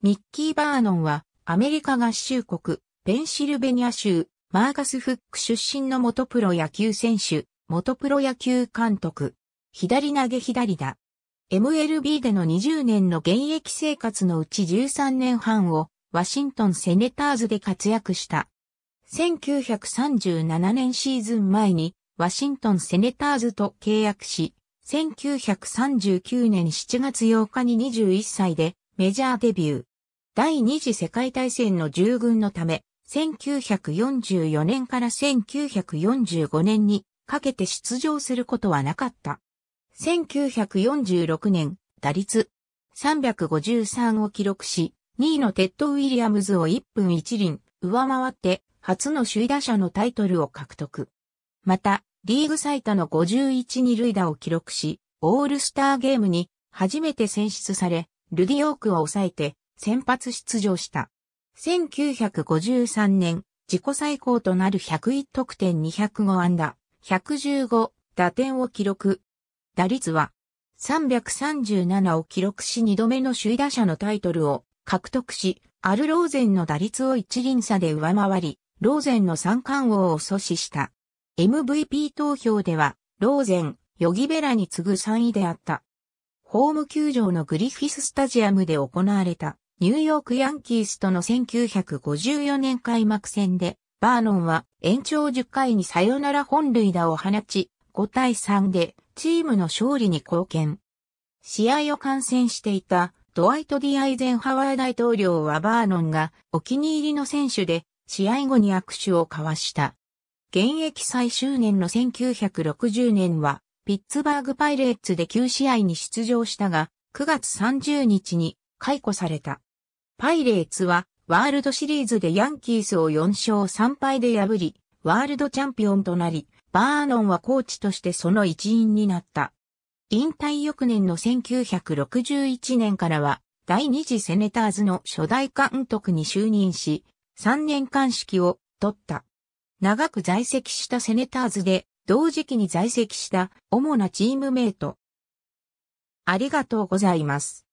ミッキー・バーノンは、アメリカ合衆国、ペンシルベニア州、マーガス・フック出身の元プロ野球選手、元プロ野球監督、左投げ左打。MLB での20年の現役生活のうち13年半を、ワシントン・セネターズで活躍した。1937年シーズン前に、ワシントン・セネターズと契約し、1939年7月8日に21歳でメジャーデビュー。第二次世界大戦の従軍のため、1944年から1945年にかけて出場することはなかった。1946年、打率353を記録し、2位のテッド・ウィリアムズを1分1輪上回って初の首位打者のタイトルを獲得。また、リーグ最多の51二塁打を記録し、オールスターゲームに初めて選出され、ルディオークを抑えて先発出場した。1953年、自己最高となる101得点205安打、115打点を記録。打率は337を記録し2度目の首位打者のタイトルを獲得し、アルローゼンの打率を一輪差で上回り、ローゼンの三冠王を阻止した。MVP 投票では、ローゼン、ヨギベラに次ぐ3位であった。ホーム球場のグリフィススタジアムで行われたニューヨークヤンキースとの1954年開幕戦で、バーノンは延長10回にサヨナラ本塁打を放ち、5対3でチームの勝利に貢献。試合を観戦していたドワイト・ディ・アイゼンハワー大統領はバーノンがお気に入りの選手で試合後に握手を交わした。現役最終年の1960年はピッツバーグパイレーツで9試合に出場したが9月30日に解雇された。パイレーツは、ワールドシリーズでヤンキースを4勝3敗で破り、ワールドチャンピオンとなり、バーノンはコーチとしてその一員になった。引退翌年の1961年からは、第二次セネターズの初代監督に就任し、3年間指揮を取った。長く在籍したセネターズで、同時期に在籍した主なチームメイト。ありがとうございます。